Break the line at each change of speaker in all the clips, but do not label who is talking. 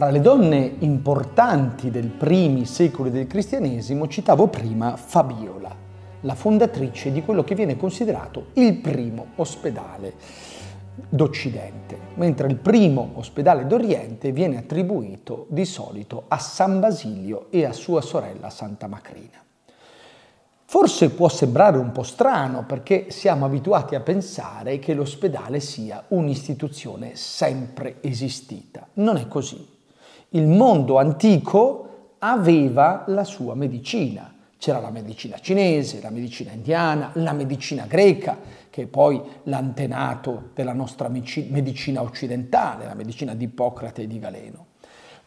Fra le donne importanti dei primi secoli del cristianesimo citavo prima Fabiola, la fondatrice di quello che viene considerato il primo ospedale d'Occidente, mentre il primo ospedale d'Oriente viene attribuito di solito a San Basilio e a sua sorella Santa Macrina. Forse può sembrare un po' strano perché siamo abituati a pensare che l'ospedale sia un'istituzione sempre esistita. Non è così. Il mondo antico aveva la sua medicina. C'era la medicina cinese, la medicina indiana, la medicina greca, che è poi l'antenato della nostra medicina occidentale, la medicina di Ippocrate e di Galeno.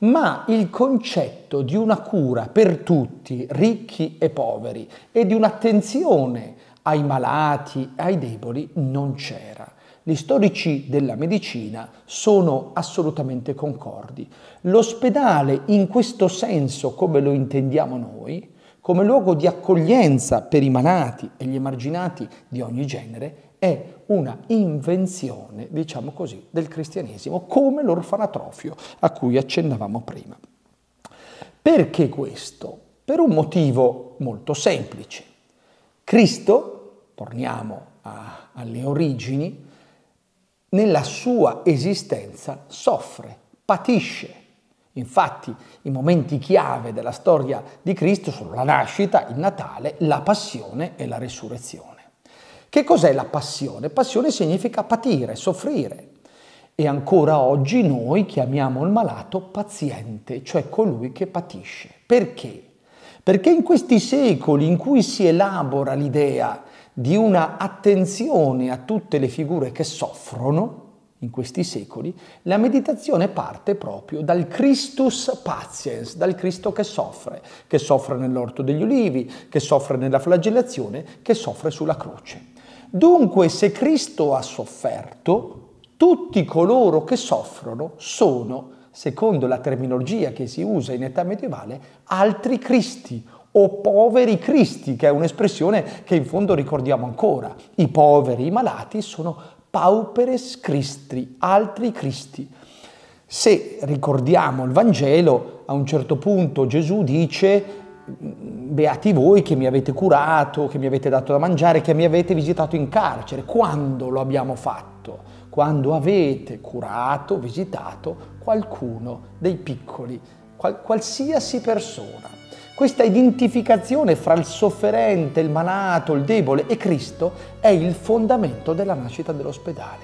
Ma il concetto di una cura per tutti, ricchi e poveri, e di un'attenzione ai malati, ai deboli, non c'era. Gli storici della medicina sono assolutamente concordi. L'ospedale in questo senso, come lo intendiamo noi, come luogo di accoglienza per i malati e gli emarginati di ogni genere, è una invenzione, diciamo così, del cristianesimo, come l'orfanatrofio a cui accennavamo prima. Perché questo? Per un motivo molto semplice. Cristo, torniamo a, alle origini, nella sua esistenza soffre, patisce. Infatti i momenti chiave della storia di Cristo sono la nascita, il Natale, la passione e la resurrezione. Che cos'è la passione? Passione significa patire, soffrire. E ancora oggi noi chiamiamo il malato paziente, cioè colui che patisce. Perché? Perché in questi secoli in cui si elabora l'idea di una attenzione a tutte le figure che soffrono in questi secoli, la meditazione parte proprio dal Christus patiens, dal Cristo che soffre, che soffre nell'orto degli ulivi, che soffre nella flagellazione, che soffre sulla croce. Dunque, se Cristo ha sofferto, tutti coloro che soffrono sono, secondo la terminologia che si usa in età medievale, altri Cristi o poveri cristi, che è un'espressione che in fondo ricordiamo ancora. I poveri, i malati sono pauperes cristri, altri cristi. Se ricordiamo il Vangelo, a un certo punto Gesù dice mm, beati voi che mi avete curato, che mi avete dato da mangiare, che mi avete visitato in carcere. Quando lo abbiamo fatto? Quando avete curato, visitato qualcuno dei piccoli, qual- qualsiasi persona. Questa identificazione fra il sofferente, il malato, il debole e Cristo è il fondamento della nascita dell'ospedale.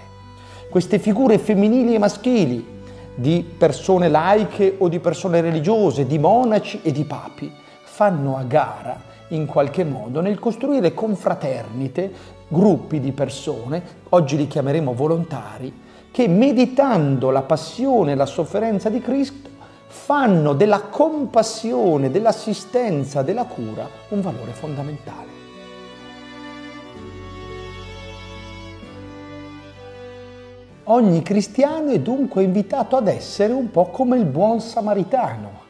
Queste figure femminili e maschili, di persone laiche o di persone religiose, di monaci e di papi, fanno a gara in qualche modo nel costruire confraternite, gruppi di persone, oggi li chiameremo volontari, che meditando la passione e la sofferenza di Cristo fanno della compassione, dell'assistenza, della cura un valore fondamentale. Ogni cristiano è dunque invitato ad essere un po' come il buon samaritano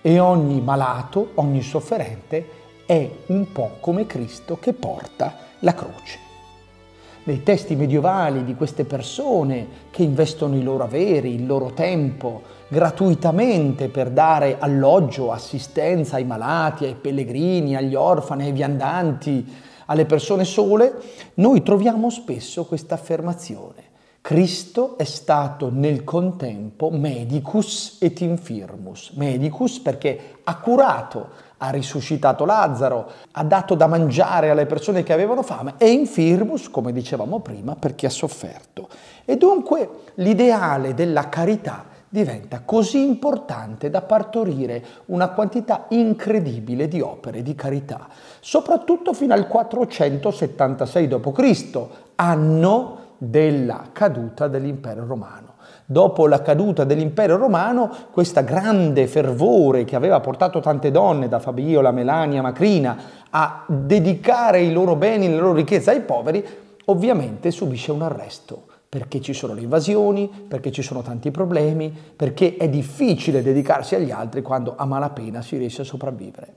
e ogni malato, ogni sofferente è un po' come Cristo che porta la croce nei testi medievali di queste persone che investono i loro averi, il loro tempo gratuitamente per dare alloggio, assistenza ai malati, ai pellegrini, agli orfani, ai viandanti, alle persone sole, noi troviamo spesso questa affermazione. Cristo è stato nel contempo medicus et infirmus. Medicus perché ha curato ha risuscitato Lazzaro, ha dato da mangiare alle persone che avevano fame, e infirmus, come dicevamo prima, per chi ha sofferto. E dunque l'ideale della carità diventa così importante da partorire una quantità incredibile di opere di carità, soprattutto fino al 476 d.C., anno della caduta dell'impero romano dopo la caduta dell'impero romano, questo grande fervore che aveva portato tante donne, da Fabiola, Melania, Macrina, a dedicare i loro beni, le loro ricchezze ai poveri, ovviamente subisce un arresto perché ci sono le invasioni, perché ci sono tanti problemi, perché è difficile dedicarsi agli altri quando a malapena si riesce a sopravvivere.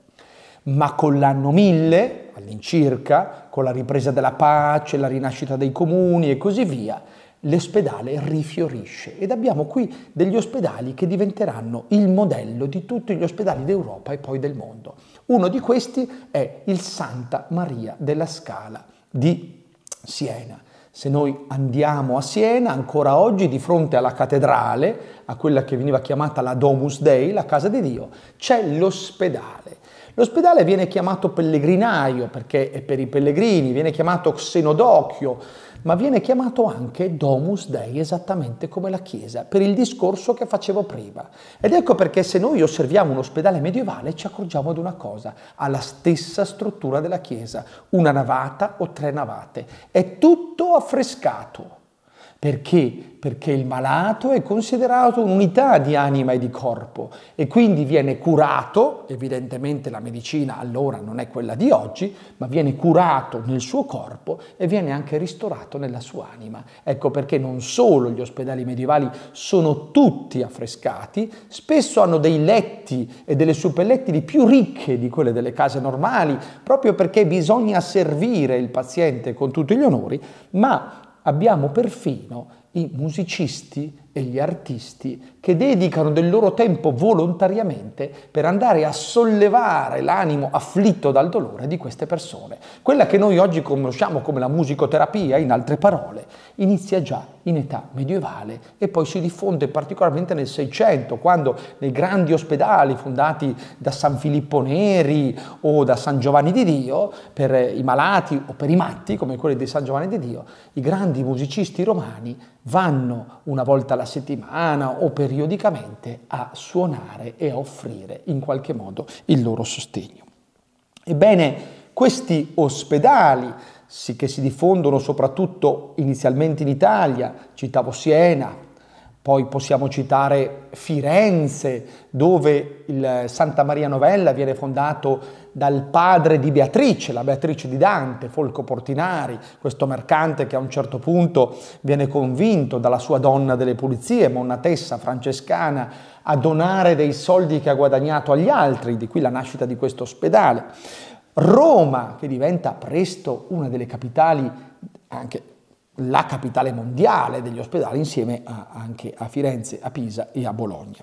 Ma con l'anno 1000, all'incirca, con la ripresa della pace, la rinascita dei comuni e così via, l'ospedale rifiorisce ed abbiamo qui degli ospedali che diventeranno il modello di tutti gli ospedali d'Europa e poi del mondo. Uno di questi è il Santa Maria della Scala di Siena. Se noi andiamo a Siena, ancora oggi di fronte alla cattedrale, a quella che veniva chiamata la Domus Dei, la casa di Dio, c'è l'ospedale L'ospedale viene chiamato pellegrinaio perché è per i pellegrini, viene chiamato xenodocchio, ma viene chiamato anche Domus Dei, esattamente come la Chiesa, per il discorso che facevo prima. Ed ecco perché se noi osserviamo un ospedale medievale ci accorgiamo di una cosa, ha la stessa struttura della Chiesa, una navata o tre navate, è tutto affrescato. Perché? Perché il malato è considerato un'unità di anima e di corpo e quindi viene curato, evidentemente la medicina allora non è quella di oggi, ma viene curato nel suo corpo e viene anche ristorato nella sua anima. Ecco perché non solo gli ospedali medievali sono tutti affrescati, spesso hanno dei letti e delle suppellettili più ricche di quelle delle case normali, proprio perché bisogna servire il paziente con tutti gli onori, ma abbiamo perfino i musicisti e gli artisti che dedicano del loro tempo volontariamente per andare a sollevare l'animo afflitto dal dolore di queste persone. Quella che noi oggi conosciamo come la musicoterapia, in altre parole, inizia già in età medievale e poi si diffonde particolarmente nel Seicento, quando nei grandi ospedali fondati da San Filippo Neri o da San Giovanni di Dio, per i malati o per i matti, come quelli di San Giovanni di Dio, i grandi musicisti romani vanno una volta alla settimana o periodicamente a suonare e a offrire in qualche modo il loro sostegno. Ebbene, questi ospedali che si diffondono soprattutto inizialmente in Italia, citavo Siena, poi possiamo citare Firenze, dove il Santa Maria Novella viene fondato dal padre di Beatrice, la Beatrice di Dante, Folco Portinari, questo mercante che a un certo punto viene convinto dalla sua donna delle pulizie, monatessa francescana, a donare dei soldi che ha guadagnato agli altri, di qui la nascita di questo ospedale. Roma, che diventa presto una delle capitali anche la capitale mondiale degli ospedali insieme a, anche a Firenze, a Pisa e a Bologna.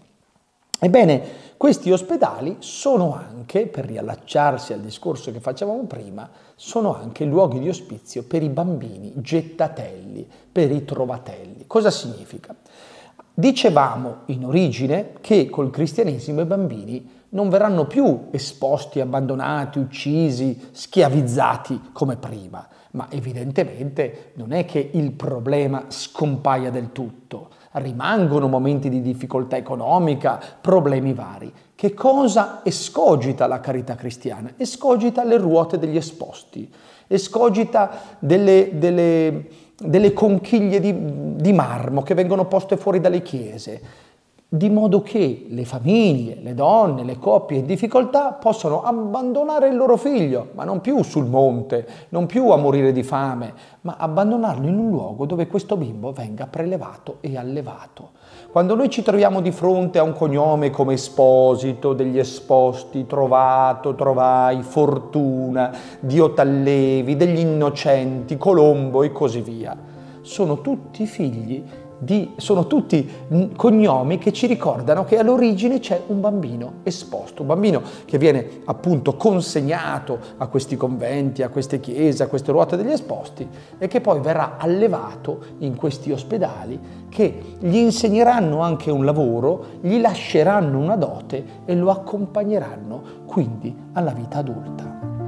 Ebbene, questi ospedali sono anche, per riallacciarsi al discorso che facevamo prima, sono anche luoghi di ospizio per i bambini gettatelli, per i trovatelli. Cosa significa? Dicevamo in origine che col cristianesimo i bambini non verranno più esposti, abbandonati, uccisi, schiavizzati come prima, ma evidentemente non è che il problema scompaia del tutto, rimangono momenti di difficoltà economica, problemi vari. Che cosa escogita la carità cristiana? Escogita le ruote degli esposti, escogita delle, delle delle conchiglie di, di marmo che vengono poste fuori dalle chiese, di modo che le famiglie, le donne, le coppie in difficoltà possano abbandonare il loro figlio, ma non più sul monte, non più a morire di fame, ma abbandonarlo in un luogo dove questo bimbo venga prelevato e allevato. Quando noi ci troviamo di fronte a un cognome come Esposito, degli Esposti, Trovato, Trovai, Fortuna, Dio Tallevi, degli Innocenti, Colombo e così via, sono tutti figli di, sono tutti cognomi che ci ricordano che all'origine c'è un bambino esposto, un bambino che viene appunto consegnato a questi conventi, a queste chiese, a queste ruote degli esposti e che poi verrà allevato in questi ospedali che gli insegneranno anche un lavoro, gli lasceranno una dote e lo accompagneranno quindi alla vita adulta.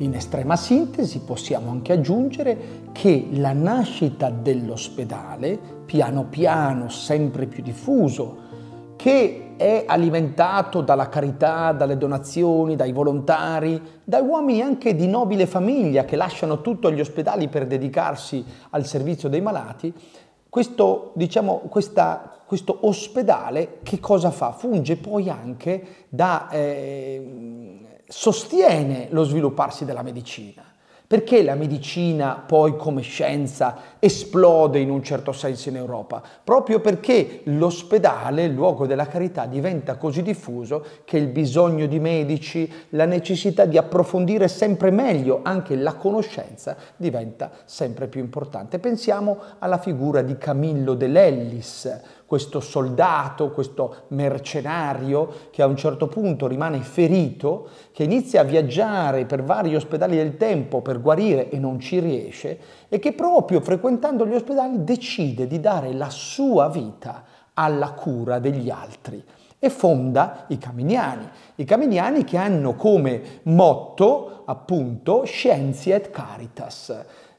In estrema sintesi possiamo anche aggiungere che la nascita dell'ospedale, piano piano sempre più diffuso, che è alimentato dalla carità, dalle donazioni, dai volontari, da uomini anche di nobile famiglia che lasciano tutto agli ospedali per dedicarsi al servizio dei malati, questo, diciamo, questa, questo ospedale che cosa fa? Funge poi anche da... Eh, sostiene lo svilupparsi della medicina. Perché la medicina poi come scienza esplode in un certo senso in Europa? Proprio perché l'ospedale, il luogo della carità, diventa così diffuso che il bisogno di medici, la necessità di approfondire sempre meglio anche la conoscenza diventa sempre più importante. Pensiamo alla figura di Camillo dell'Ellis, questo soldato, questo mercenario che a un certo punto rimane ferito, che inizia a viaggiare per vari ospedali del tempo per guarire e non ci riesce e che proprio frequentando gli ospedali decide di dare la sua vita alla cura degli altri e fonda i Caminiani, i Caminiani che hanno come motto appunto Scientia et Caritas.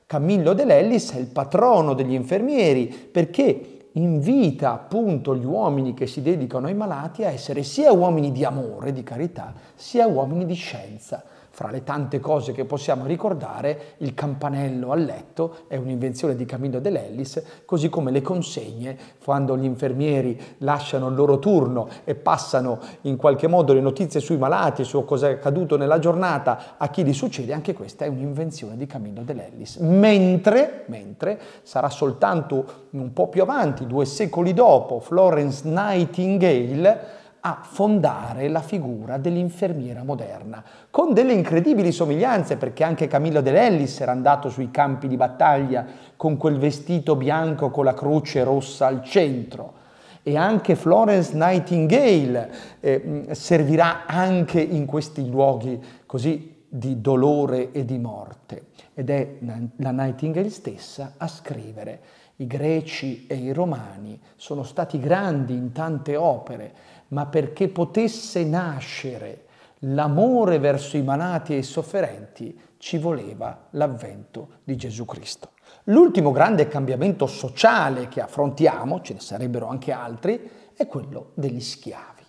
Camillo De Lellis è il patrono degli infermieri perché invita appunto gli uomini che si dedicano ai malati a essere sia uomini di amore, di carità, sia uomini di scienza fra le tante cose che possiamo ricordare, il campanello a letto è un'invenzione di Camillo Dell'Ellis, così come le consegne, quando gli infermieri lasciano il loro turno e passano in qualche modo le notizie sui malati, su cosa è accaduto nella giornata, a chi li succede, anche questa è un'invenzione di Camillo Dell'Ellis. Mentre, mentre sarà soltanto un po' più avanti, due secoli dopo, Florence Nightingale a fondare la figura dell'infermiera moderna, con delle incredibili somiglianze, perché anche Camillo De Lellis era andato sui campi di battaglia con quel vestito bianco con la croce rossa al centro. E anche Florence Nightingale eh, mm, servirà anche in questi luoghi così di dolore e di morte. Ed è la Nightingale stessa a scrivere. I greci e i romani sono stati grandi in tante opere, ma perché potesse nascere l'amore verso i malati e i sofferenti, ci voleva l'avvento di Gesù Cristo. L'ultimo grande cambiamento sociale che affrontiamo, ce ne sarebbero anche altri, è quello degli schiavi.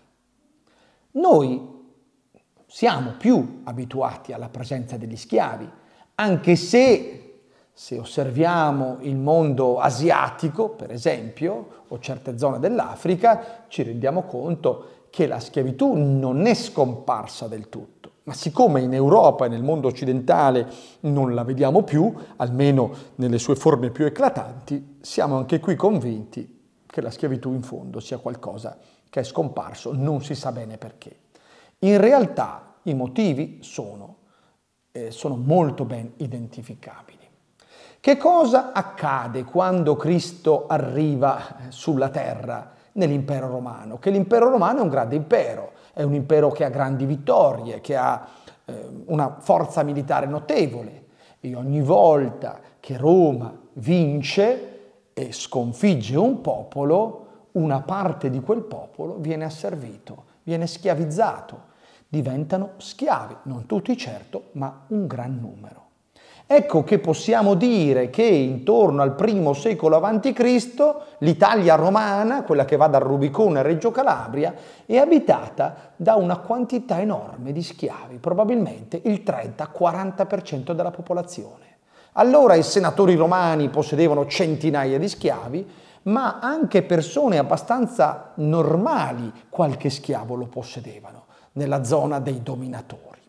Noi siamo più abituati alla presenza degli schiavi, anche se se osserviamo il mondo asiatico, per esempio, o certe zone dell'Africa, ci rendiamo conto che la schiavitù non è scomparsa del tutto. Ma siccome in Europa e nel mondo occidentale non la vediamo più, almeno nelle sue forme più eclatanti, siamo anche qui convinti che la schiavitù in fondo sia qualcosa che è scomparso, non si sa bene perché. In realtà i motivi sono, eh, sono molto ben identificabili. Che cosa accade quando Cristo arriva eh, sulla terra nell'impero romano? Che l'impero romano è un grande impero, è un impero che ha grandi vittorie, che ha eh, una forza militare notevole e ogni volta che Roma vince e sconfigge un popolo, una parte di quel popolo viene asservito, viene schiavizzato, diventano schiavi, non tutti certo, ma un gran numero. Ecco che possiamo dire che intorno al primo secolo a.C. l'Italia romana, quella che va dal Rubicone a Reggio Calabria, è abitata da una quantità enorme di schiavi, probabilmente il 30-40% della popolazione. Allora i senatori romani possedevano centinaia di schiavi, ma anche persone abbastanza normali qualche schiavo lo possedevano nella zona dei dominatori.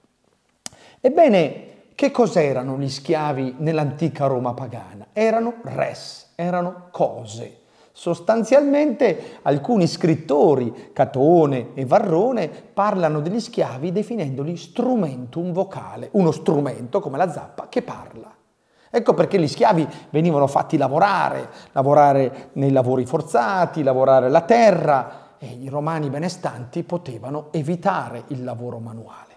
Ebbene, che cos'erano gli schiavi nell'antica Roma pagana? Erano res, erano cose. Sostanzialmente alcuni scrittori, Catone e Varrone, parlano degli schiavi definendoli strumentum vocale, uno strumento come la zappa che parla. Ecco perché gli schiavi venivano fatti lavorare, lavorare nei lavori forzati, lavorare la terra e i romani benestanti potevano evitare il lavoro manuale.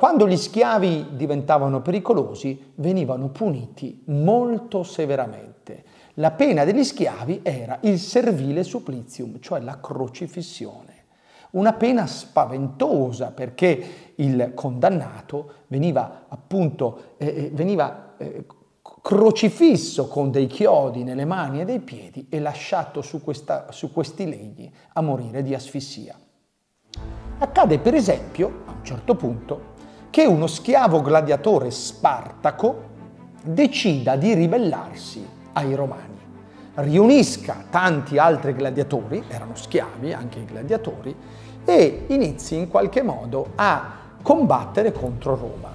Quando gli schiavi diventavano pericolosi, venivano puniti molto severamente. La pena degli schiavi era il servile supplizium, cioè la crocifissione. Una pena spaventosa perché il condannato veniva appunto eh, eh, veniva, eh, crocifisso con dei chiodi nelle mani e dei piedi e lasciato su, questa, su questi legni a morire di asfissia. Accade per esempio, a un certo punto, che uno schiavo gladiatore spartaco decida di ribellarsi ai romani. Riunisca tanti altri gladiatori, erano schiavi anche i gladiatori, e inizi in qualche modo a combattere contro Roma.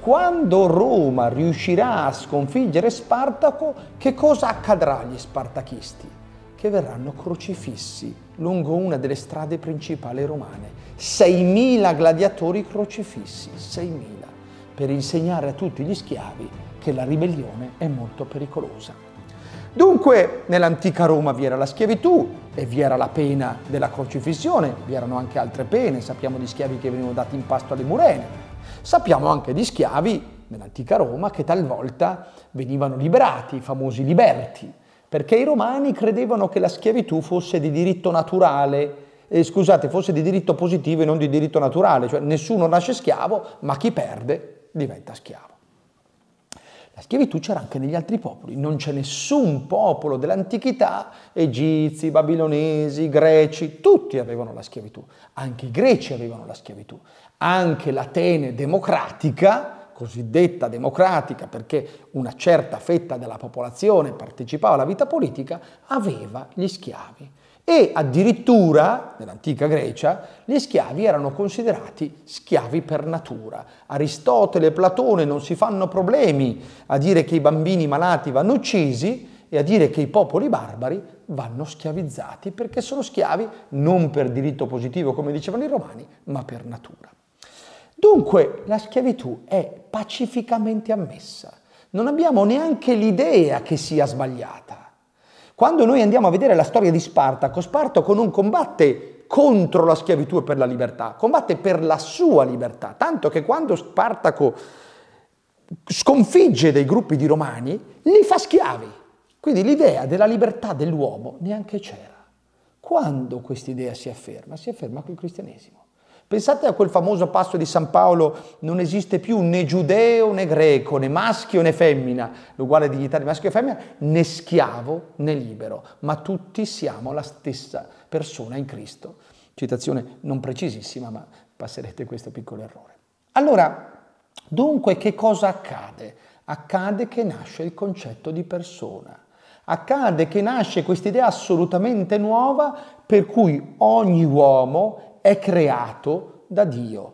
Quando Roma riuscirà a sconfiggere Spartaco, che cosa accadrà agli spartachisti? Che verranno crocifissi lungo una delle strade principali romane 6.000 gladiatori crocifissi, 6.000, per insegnare a tutti gli schiavi che la ribellione è molto pericolosa. Dunque, nell'antica Roma vi era la schiavitù e vi era la pena della crocifissione, vi erano anche altre pene, sappiamo di schiavi che venivano dati in pasto alle murene, sappiamo anche di schiavi nell'antica Roma che talvolta venivano liberati, i famosi liberti, perché i romani credevano che la schiavitù fosse di diritto naturale, eh, scusate, fosse di diritto positivo e non di diritto naturale, cioè nessuno nasce schiavo, ma chi perde diventa schiavo. La schiavitù c'era anche negli altri popoli, non c'è nessun popolo dell'antichità, egizi, babilonesi, greci, tutti avevano la schiavitù, anche i greci avevano la schiavitù, anche l'Atene democratica, cosiddetta democratica, perché una certa fetta della popolazione partecipava alla vita politica, aveva gli schiavi e addirittura nell'antica Grecia gli schiavi erano considerati schiavi per natura. Aristotele e Platone non si fanno problemi a dire che i bambini malati vanno uccisi e a dire che i popoli barbari vanno schiavizzati perché sono schiavi non per diritto positivo come dicevano i romani, ma per natura. Dunque la schiavitù è pacificamente ammessa. Non abbiamo neanche l'idea che sia sbagliata. Quando noi andiamo a vedere la storia di Spartaco, Spartaco non combatte contro la schiavitù e per la libertà, combatte per la sua libertà, tanto che quando Spartaco sconfigge dei gruppi di romani, li fa schiavi. Quindi l'idea della libertà dell'uomo neanche c'era. Quando quest'idea si afferma? Si afferma col cristianesimo. Pensate a quel famoso passo di San Paolo, non esiste più né giudeo né greco, né maschio né femmina, l'uguale dignità di maschio e femmina, né schiavo né libero, ma tutti siamo la stessa persona in Cristo. Citazione non precisissima, ma passerete questo piccolo errore. Allora, dunque che cosa accade? Accade che nasce il concetto di persona. Accade che nasce questa idea assolutamente nuova per cui ogni uomo è è creato da Dio,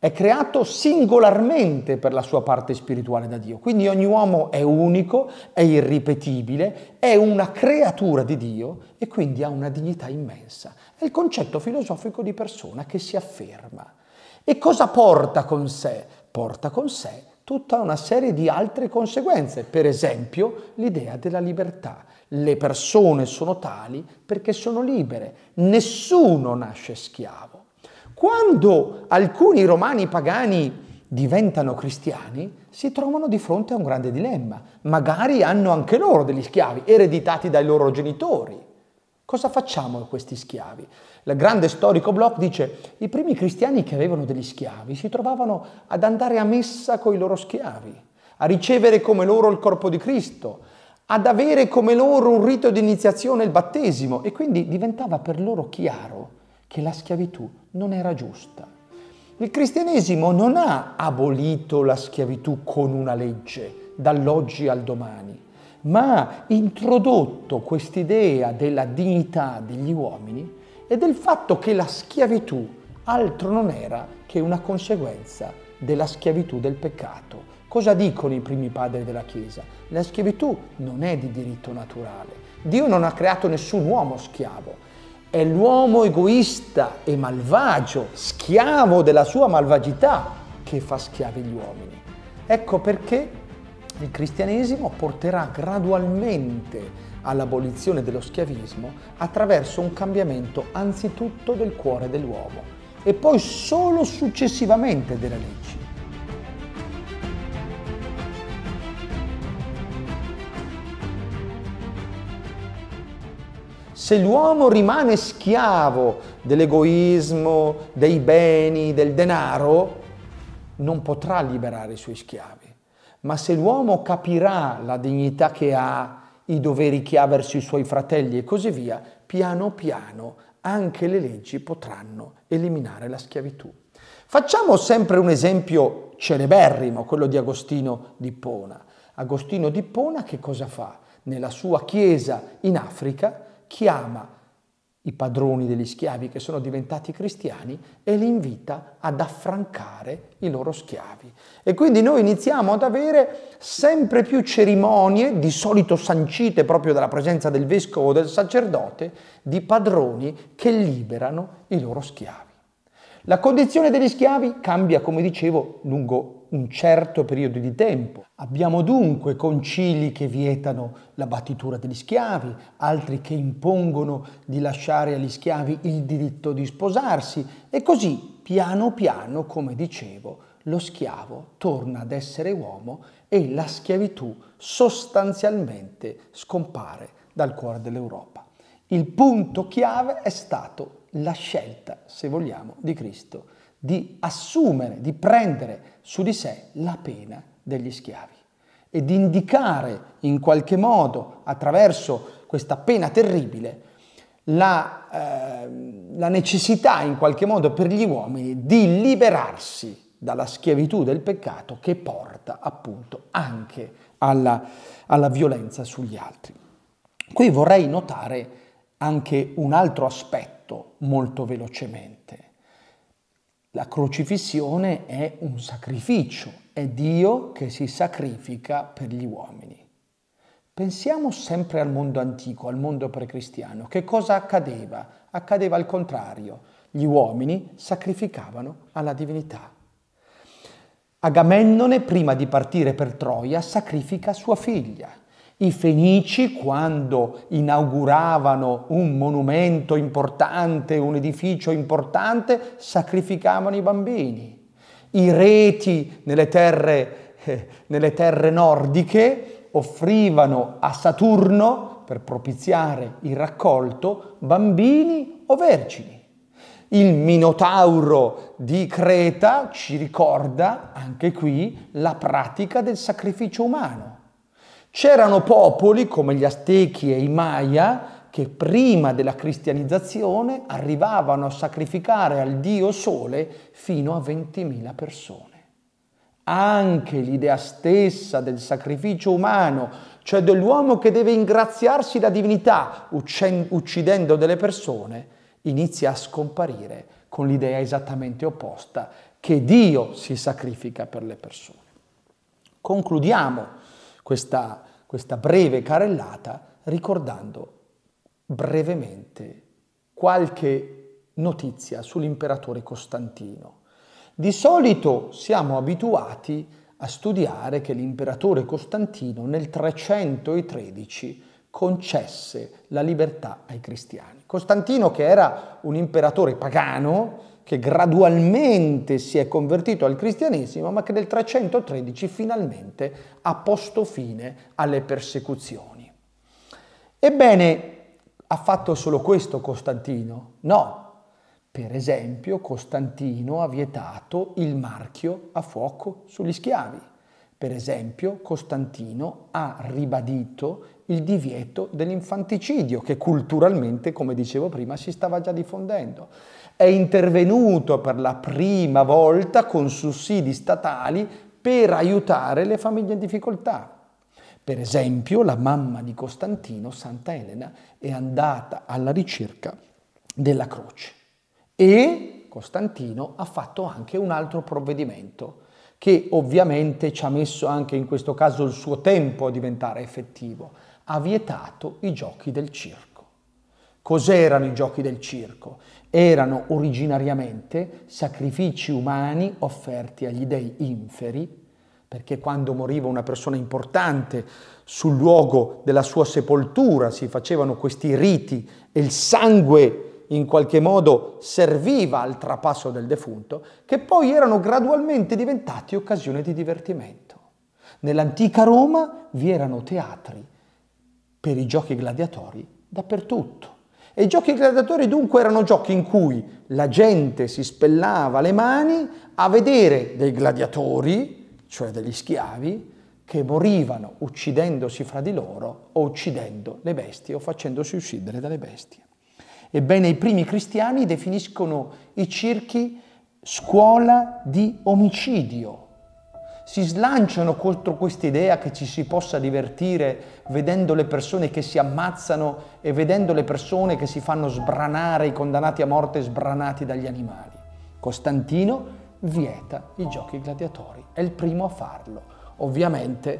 è creato singolarmente per la sua parte spirituale da Dio. Quindi ogni uomo è unico, è irripetibile, è una creatura di Dio e quindi ha una dignità immensa. È il concetto filosofico di persona che si afferma. E cosa porta con sé? Porta con sé tutta una serie di altre conseguenze, per esempio l'idea della libertà. Le persone sono tali perché sono libere, nessuno nasce schiavo. Quando alcuni romani pagani diventano cristiani, si trovano di fronte a un grande dilemma. Magari hanno anche loro degli schiavi ereditati dai loro genitori Cosa facciamo con questi schiavi? Il grande storico Bloch dice i primi cristiani che avevano degli schiavi si trovavano ad andare a messa con i loro schiavi, a ricevere come loro il corpo di Cristo, ad avere come loro un rito di iniziazione, il battesimo, e quindi diventava per loro chiaro che la schiavitù non era giusta. Il cristianesimo non ha abolito la schiavitù con una legge, dall'oggi al domani ma ha introdotto quest'idea della dignità degli uomini e del fatto che la schiavitù altro non era che una conseguenza della schiavitù del peccato. Cosa dicono i primi padri della Chiesa? La schiavitù non è di diritto naturale. Dio non ha creato nessun uomo schiavo. È l'uomo egoista e malvagio, schiavo della sua malvagità, che fa schiavi gli uomini. Ecco perché il cristianesimo porterà gradualmente all'abolizione dello schiavismo attraverso un cambiamento anzitutto del cuore dell'uomo e poi solo successivamente delle leggi. Se l'uomo rimane schiavo dell'egoismo, dei beni, del denaro, non potrà liberare i suoi schiavi ma se l'uomo capirà la dignità che ha, i doveri che ha verso i suoi fratelli e così via, piano piano anche le leggi potranno eliminare la schiavitù. Facciamo sempre un esempio celeberrimo, quello di Agostino di Pona. Agostino di Pona che cosa fa? Nella sua chiesa in Africa chiama i padroni degli schiavi che sono diventati cristiani e li invita ad affrancare i loro schiavi. E quindi noi iniziamo ad avere sempre più cerimonie, di solito sancite proprio dalla presenza del vescovo o del sacerdote, di padroni che liberano i loro schiavi. La condizione degli schiavi cambia, come dicevo, lungo un certo periodo di tempo. Abbiamo dunque concili che vietano la battitura degli schiavi, altri che impongono di lasciare agli schiavi il diritto di sposarsi e così piano piano, come dicevo, lo schiavo torna ad essere uomo e la schiavitù sostanzialmente scompare dal cuore dell'Europa. Il punto chiave è stato la scelta, se vogliamo, di Cristo di assumere, di prendere su di sé la pena degli schiavi e di indicare in qualche modo, attraverso questa pena terribile, la, eh, la necessità in qualche modo per gli uomini di liberarsi dalla schiavitù del peccato che porta appunto anche alla, alla violenza sugli altri. Qui vorrei notare anche un altro aspetto molto velocemente la crocifissione è un sacrificio, è Dio che si sacrifica per gli uomini. Pensiamo sempre al mondo antico, al mondo precristiano. Che cosa accadeva? Accadeva il contrario. Gli uomini sacrificavano alla divinità. Agamennone, prima di partire per Troia, sacrifica sua figlia. I Fenici, quando inauguravano un monumento importante, un edificio importante, sacrificavano i bambini. I reti nelle terre, eh, nelle terre nordiche offrivano a Saturno, per propiziare il raccolto, bambini o vergini. Il Minotauro di Creta ci ricorda anche qui la pratica del sacrificio umano C'erano popoli come gli Aztechi e i Maya che prima della cristianizzazione arrivavano a sacrificare al dio Sole fino a 20.000 persone. Anche l'idea stessa del sacrificio umano, cioè dell'uomo che deve ingraziarsi la divinità uccidendo delle persone, inizia a scomparire con l'idea esattamente opposta, che Dio si sacrifica per le persone. Concludiamo questa, questa breve carellata ricordando brevemente qualche notizia sull'imperatore Costantino. Di solito siamo abituati a studiare che l'imperatore Costantino nel 313 concesse la libertà ai cristiani. Costantino, che era un imperatore pagano, che gradualmente si è convertito al cristianesimo, ma che nel 313 finalmente ha posto fine alle persecuzioni. Ebbene, ha fatto solo questo Costantino? No. Per esempio, Costantino ha vietato il marchio a fuoco sugli schiavi. Per esempio, Costantino ha ribadito il divieto dell'infanticidio, che culturalmente, come dicevo prima, si stava già diffondendo è intervenuto per la prima volta con sussidi statali per aiutare le famiglie in difficoltà. Per esempio, la mamma di Costantino, Santa Elena, è andata alla ricerca della croce e Costantino ha fatto anche un altro provvedimento che ovviamente ci ha messo anche in questo caso il suo tempo a diventare effettivo. Ha vietato i giochi del circo. Cos'erano i giochi del circo? erano originariamente sacrifici umani offerti agli dei inferi, perché quando moriva una persona importante sul luogo della sua sepoltura si facevano questi riti e il sangue in qualche modo serviva al trapasso del defunto, che poi erano gradualmente diventati occasione di divertimento. Nell'antica Roma vi erano teatri per i giochi gladiatori dappertutto. E i giochi gladiatori dunque erano giochi in cui la gente si spellava le mani a vedere dei gladiatori, cioè degli schiavi, che morivano uccidendosi fra di loro o uccidendo le bestie o facendosi uccidere dalle bestie. Ebbene, i primi cristiani definiscono i circhi scuola di omicidio, si slanciano contro questa idea che ci si possa divertire vedendo le persone che si ammazzano e vedendo le persone che si fanno sbranare, i condannati a morte sbranati dagli animali. Costantino vieta i giochi gladiatori, è il primo a farlo. Ovviamente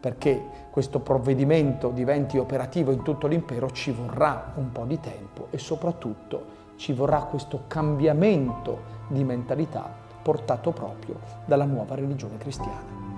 perché questo provvedimento diventi operativo in tutto l'impero ci vorrà un po' di tempo e soprattutto ci vorrà questo cambiamento di mentalità portato proprio dalla nuova religione cristiana.